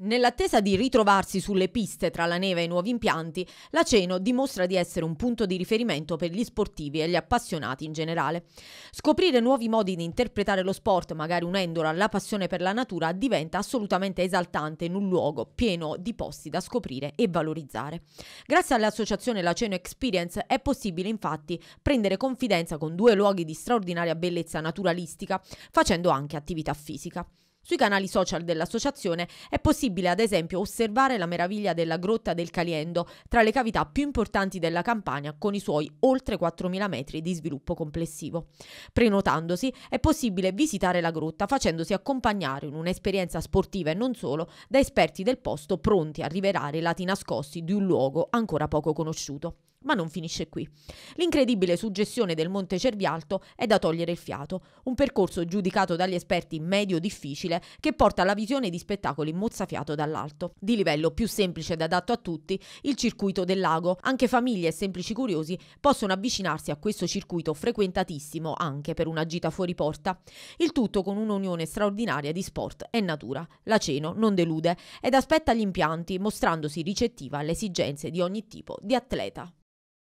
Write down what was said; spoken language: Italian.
Nell'attesa di ritrovarsi sulle piste tra la neve e i nuovi impianti, la Ceno dimostra di essere un punto di riferimento per gli sportivi e gli appassionati in generale. Scoprire nuovi modi di interpretare lo sport, magari unendolo alla passione per la natura, diventa assolutamente esaltante in un luogo pieno di posti da scoprire e valorizzare. Grazie all'associazione La Ceno Experience è possibile infatti prendere confidenza con due luoghi di straordinaria bellezza naturalistica, facendo anche attività fisica. Sui canali social dell'associazione è possibile ad esempio osservare la meraviglia della grotta del Caliendo, tra le cavità più importanti della Campania con i suoi oltre 4.000 metri di sviluppo complessivo. Prenotandosi è possibile visitare la grotta facendosi accompagnare in un'esperienza sportiva e non solo da esperti del posto pronti a rivelare i lati nascosti di un luogo ancora poco conosciuto. Ma non finisce qui. L'incredibile suggestione del Monte Cervialto è da togliere il fiato, un percorso giudicato dagli esperti medio difficile che porta alla visione di spettacoli mozzafiato dall'alto. Di livello più semplice ed adatto a tutti, il circuito del lago. Anche famiglie e semplici curiosi possono avvicinarsi a questo circuito frequentatissimo anche per una gita fuori porta. Il tutto con un'unione straordinaria di sport e natura. La Ceno non delude ed aspetta gli impianti, mostrandosi ricettiva alle esigenze di ogni tipo di atleta.